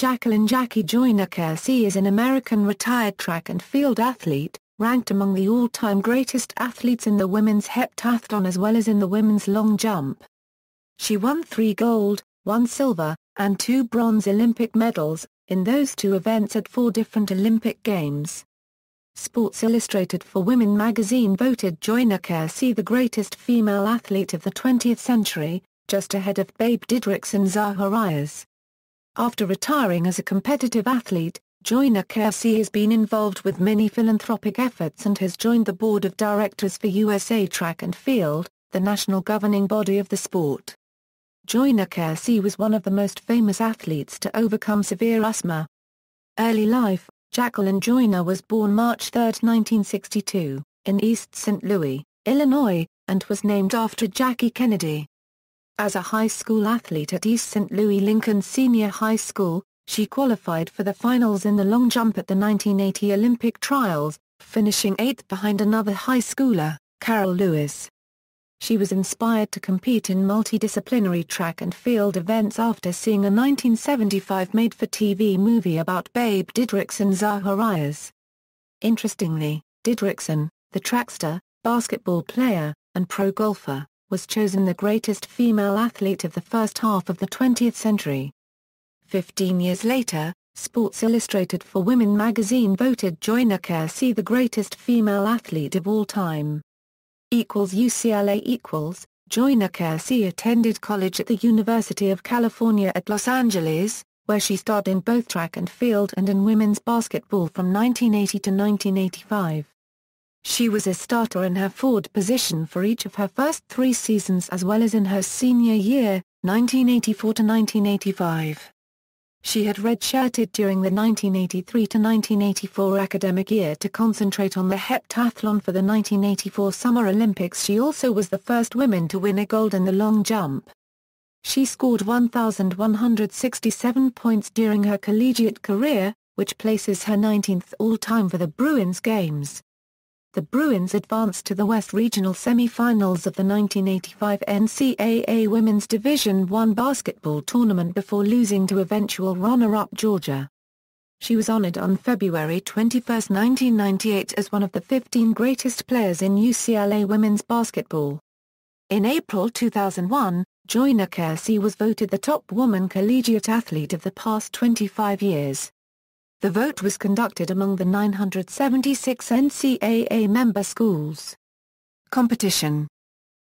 Jacqueline Jackie Joyner Kersee is an American retired track and field athlete, ranked among the all-time greatest athletes in the women's heptathlon as well as in the women's long jump. She won three gold, one silver, and two bronze Olympic medals, in those two events at four different Olympic Games. Sports Illustrated for Women magazine voted Joyner Kersee the greatest female athlete of the 20th century, just ahead of Babe Didrikson and after retiring as a competitive athlete, Joyner KFC has been involved with many philanthropic efforts and has joined the board of directors for USA Track and Field, the national governing body of the sport. Joyner KFC was one of the most famous athletes to overcome severe asthma. Early life, Jacqueline Joyner was born March 3, 1962, in East St. Louis, Illinois, and was named after Jackie Kennedy, as a high school athlete at East St. Louis Lincoln Senior High School, she qualified for the finals in the long jump at the 1980 Olympic trials, finishing eighth behind another high schooler, Carol Lewis. She was inspired to compete in multidisciplinary track and field events after seeing a 1975 made-for-TV movie about Babe Didrikson Zaharias. Interestingly, Didrikson, the trackster, basketball player, and pro golfer, was chosen the greatest female athlete of the first half of the 20th century. Fifteen years later, Sports Illustrated for Women magazine voted Joyner Kersey the greatest female athlete of all time. Equals UCLA equals, Joyner Kersey attended college at the University of California at Los Angeles, where she starred in both track and field and in women's basketball from 1980 to 1985. She was a starter in her forward position for each of her first three seasons as well as in her senior year, 1984-1985. She had redshirted during the 1983-1984 academic year to concentrate on the heptathlon for the 1984 Summer Olympics she also was the first woman to win a gold in the long jump. She scored 1,167 points during her collegiate career, which places her 19th all-time for the Bruins Games the Bruins advanced to the West Regional Semifinals of the 1985 NCAA Women's Division I basketball tournament before losing to eventual runner-up Georgia. She was honored on February 21, 1998 as one of the 15 greatest players in UCLA women's basketball. In April 2001, Joyner Kersey was voted the top woman collegiate athlete of the past 25 years. The vote was conducted among the 976 NCAA member schools. Competition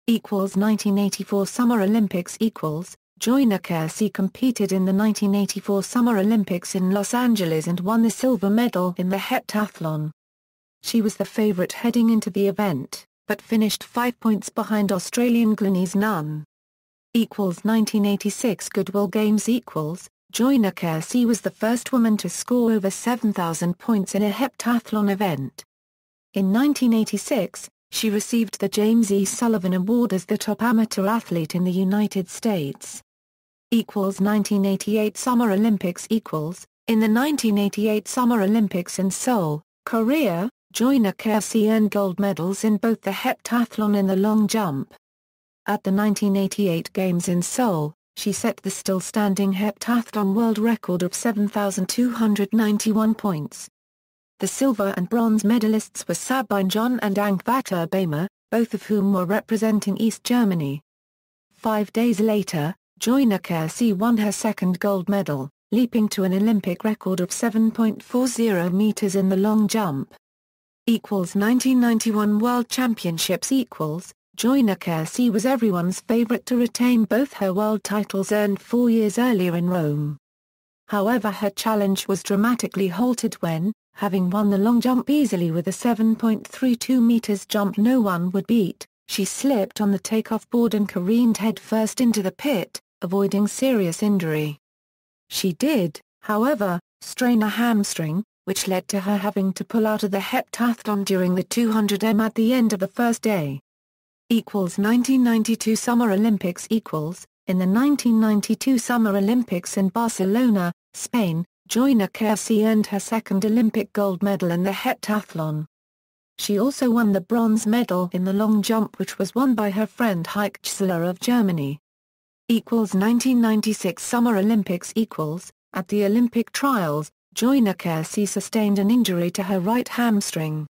equals 1984 Summer Olympics equals Joyner Kersey competed in the 1984 Summer Olympics in Los Angeles and won the silver medal in the heptathlon. She was the favorite heading into the event, but finished five points behind Australian Glenys Nunn. Equals 1986 Goodwill Games equals Joyner Kersey was the first woman to score over 7,000 points in a heptathlon event. In 1986, she received the James E. Sullivan Award as the top amateur athlete in the United States. Equals 1988 Summer Olympics equals, in the 1988 Summer Olympics in Seoul, Korea, Joyner Kersey earned gold medals in both the heptathlon and the long jump. At the 1988 Games in Seoul, she set the still-standing heptathlon world record of 7,291 points. The silver and bronze medalists were Sabine John and Angvata Bämer, both of whom were representing East Germany. Five days later, Joyner Kersey won her second gold medal, leaping to an Olympic record of 7.40 meters in the long jump. Equals 1991 World Championships equals Joyner Kersey was everyone's favorite to retain both her world titles earned four years earlier in Rome. However her challenge was dramatically halted when, having won the long jump easily with a 7.32 meters jump no one would beat, she slipped on the takeoff board and careened headfirst into the pit, avoiding serious injury. She did, however, strain a hamstring, which led to her having to pull out of the heptathlon during the 200m at the end of the first day equals 1992 Summer Olympics equals, in the 1992 Summer Olympics in Barcelona, Spain, Joyner Kersey earned her second Olympic gold medal in the heptathlon. She also won the bronze medal in the long jump which was won by her friend Heike Gisler of Germany. Equals 1996 Summer Olympics equals, at the Olympic trials, Joyner Kersey sustained an injury to her right hamstring.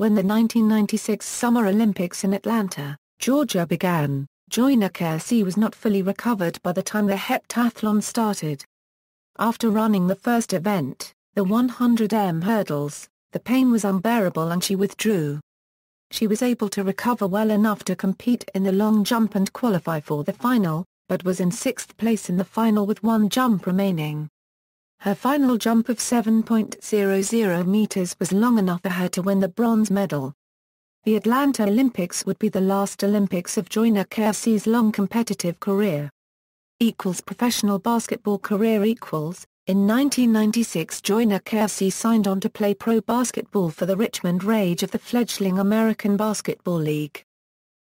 When the 1996 Summer Olympics in Atlanta, Georgia began, Joyner kersee was not fully recovered by the time the heptathlon started. After running the first event, the 100m hurdles, the pain was unbearable and she withdrew. She was able to recover well enough to compete in the long jump and qualify for the final, but was in sixth place in the final with one jump remaining. Her final jump of 7.00 meters was long enough for her to win the bronze medal. The Atlanta Olympics would be the last Olympics of Joyner Kersey's long competitive career. Equals professional basketball career equals, in 1996 Joyner Kersey signed on to play pro basketball for the Richmond Rage of the fledgling American Basketball League.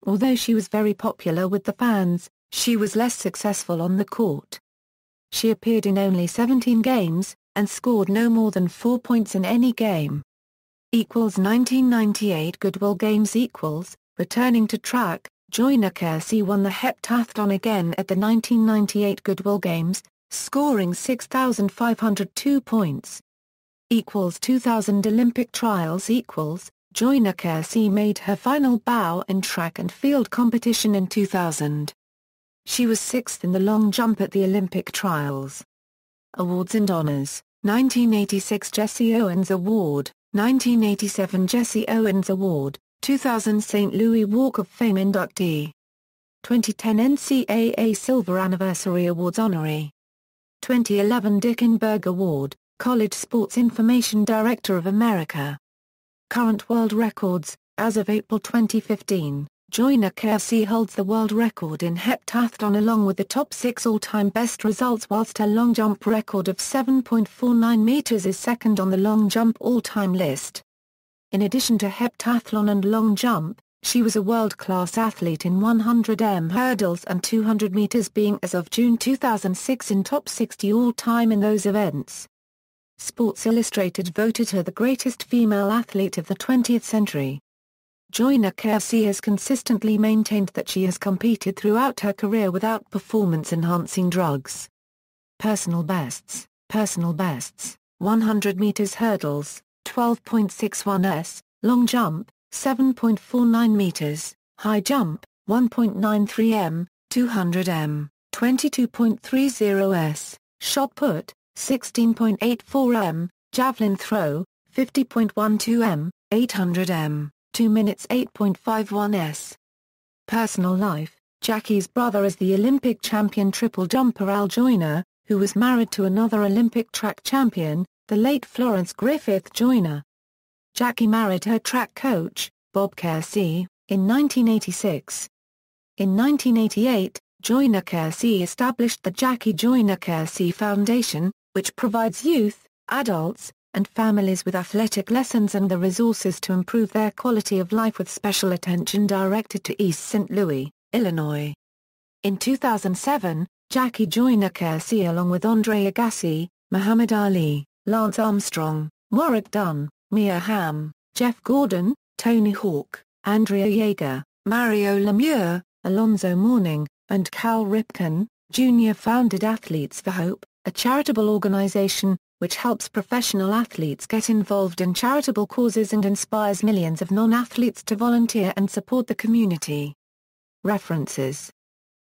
Although she was very popular with the fans, she was less successful on the court she appeared in only 17 games, and scored no more than four points in any game. Equals 1998 Goodwill Games equals, returning to track, Joyner Kersey won the heptathlon again at the 1998 Goodwill Games, scoring 6,502 points. Equals 2000 Olympic trials equals, Joyner Kersey made her final bow in track and field competition in 2000. She was sixth in the long jump at the Olympic trials. Awards and honors, 1986 Jesse Owens Award, 1987 Jesse Owens Award, 2000 St. Louis Walk of Fame inductee. 2010 NCAA Silver Anniversary Awards honoree. 2011 Dickenberg Award, College Sports Information Director of America. Current world records, as of April 2015. Joyner Kersey holds the world record in heptathlon along with the top six all-time best results whilst her long jump record of 7.49 metres is second on the long jump all-time list. In addition to heptathlon and long jump, she was a world-class athlete in 100m hurdles and 200 metres being as of June 2006 in top 60 all-time in those events. Sports Illustrated voted her the greatest female athlete of the 20th century. Joyner Kersey has consistently maintained that she has competed throughout her career without performance-enhancing drugs. Personal bests, personal bests, 100 meters hurdles, 12.61s, long jump, 7.49 meters, high jump, 1.93 m, 200 m, 22.30 s, shot put, 16.84 m, javelin throw, 50.12 m, 800 m. 2 minutes 8.51 s. Personal life Jackie's brother is the Olympic champion triple jumper Al Joyner, who was married to another Olympic track champion, the late Florence Griffith Joyner. Jackie married her track coach, Bob Kersey, in 1986. In 1988, Joyner Kersey established the Jackie Joyner Kersey Foundation, which provides youth, adults, and families with athletic lessons and the resources to improve their quality of life with special attention directed to East St. Louis, Illinois. In 2007, Jackie Joyner Kersey along with Andre Agassi, Muhammad Ali, Lance Armstrong, Warwick Dunn, Mia Hamm, Jeff Gordon, Tony Hawk, Andrea Yeager, Mario Lemieux, Alonzo Mourning, and Cal Ripken, Jr. founded Athletes for Hope, a charitable organization, which helps professional athletes get involved in charitable causes and inspires millions of non-athletes to volunteer and support the community. References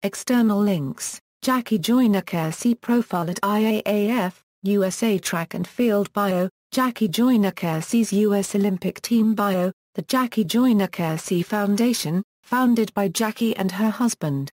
External links Jackie Joyner KC profile at IAAF, USA Track and Field Bio, Jackie Joyner KC's U.S. Olympic Team Bio, the Jackie Joyner KC Foundation, founded by Jackie and her husband.